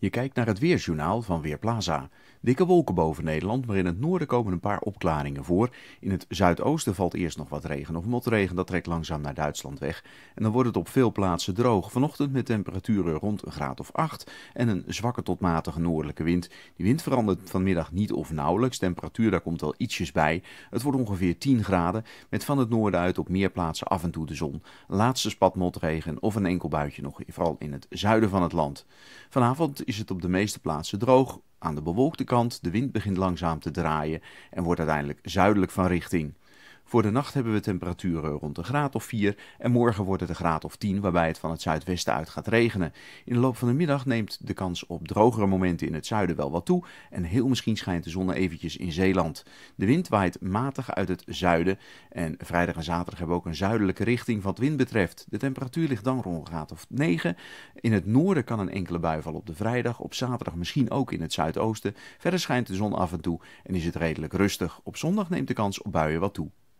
Je kijkt naar het Weersjournaal van Weerplaza. Dikke wolken boven Nederland, maar in het noorden komen een paar opklaringen voor. In het zuidoosten valt eerst nog wat regen of motregen, dat trekt langzaam naar Duitsland weg. En dan wordt het op veel plaatsen droog. Vanochtend met temperaturen rond een graad of 8 en een zwakke tot matige noordelijke wind. Die wind verandert vanmiddag niet of nauwelijks. Temperatuur, daar komt wel ietsjes bij. Het wordt ongeveer 10 graden, met van het noorden uit op meer plaatsen af en toe de zon. Laatste spat motregen of een enkel buitje nog, vooral in het zuiden van het land. Vanavond is het op de meeste plaatsen droog aan de bewolkte kant. De wind begint langzaam te draaien en wordt uiteindelijk zuidelijk van richting. Voor de nacht hebben we temperaturen rond een graad of 4 en morgen wordt het een graad of 10, waarbij het van het zuidwesten uit gaat regenen. In de loop van de middag neemt de kans op drogere momenten in het zuiden wel wat toe en heel misschien schijnt de zon eventjes in Zeeland. De wind waait matig uit het zuiden en vrijdag en zaterdag hebben we ook een zuidelijke richting wat wind betreft. De temperatuur ligt dan rond een graad of 9. In het noorden kan een enkele bui vallen op de vrijdag, op zaterdag misschien ook in het zuidoosten. Verder schijnt de zon af en toe en is het redelijk rustig. Op zondag neemt de kans op buien wat toe.